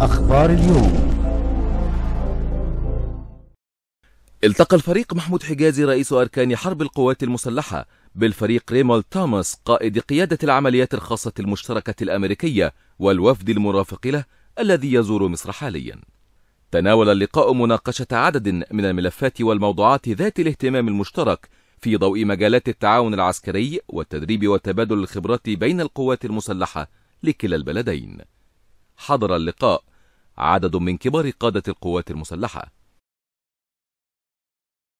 أخبار اليوم التقى الفريق محمود حجازي رئيس أركان حرب القوات المسلحة بالفريق ريمولد توماس قائد قيادة العمليات الخاصة المشتركة الأمريكية والوفد المرافق له الذي يزور مصر حاليا تناول اللقاء مناقشة عدد من الملفات والموضوعات ذات الاهتمام المشترك في ضوء مجالات التعاون العسكري والتدريب وتبادل الخبرات بين القوات المسلحة لكلا البلدين حضر اللقاء عدد من كبار قادة القوات المسلحة